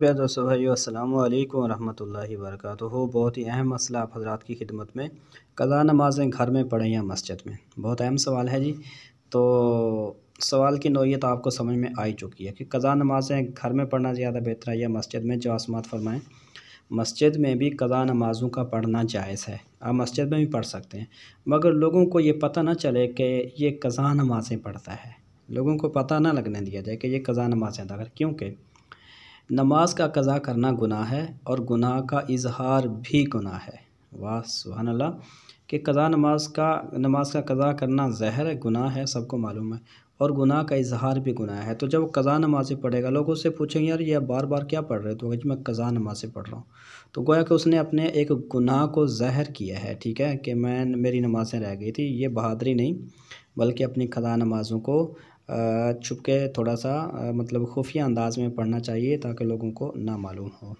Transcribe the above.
प्यार दोस्तों भाई अल्लाम वरहमल वर्क हो बहुत ही अहम मसला आप हजरात की खिदमत में कज़ा नमाज़ें घर में पढ़ें या मस्जिद में बहुत अहम सवाल है जी तो सवाल की नोयत आपको समझ में आ ही चुकी है कि कज़ा नमाज़ें घर में पढ़ना ज़्यादा बेहतर है या मस्जिद में जो आसमात फरमाएँ मस्जिद में भी कज़ा नमाज़ों का पढ़ना जायज़ है आप मस्जिद में भी पढ़ सकते हैं मगर लोगों को ये पता ना चले कि ये कज़ा नमाज़ें पढ़ता है लोगों को पता ना लगने दिया जाए कि ये कज़ा नमाज़ें तो अदा कर क्योंकि नमाज का कज़ा करना गुनाह है और गुनाह का इजहार भी गुनाह है वाह सुबहान अल्लाह कि कज़ा नमाज का नमाज का कज़ा करना जहर गुनाह है सबको मालूम है और गुनाह का इजहार भी गुनाह है तो जब कज़ा नमाज़ें पढ़ेगा लोग उससे पूछेंगे यार ये बार बार क्या पढ़ रहे हो तो जी मैं कज़ा नमाज़ें पढ़ रहा हूँ तो गोया कि उसने अपने एक गुनाह को जहर किया है ठीक है कि मैं मेरी नमाज़ें रह गई थी ये बहादरी नहीं बल्कि अपनी कज़ा नमाज़ों को छुपके थोड़ा सा मतलब खुफिया अंदाज में पढ़ना चाहिए ताकि लोगों को ना मालूम हो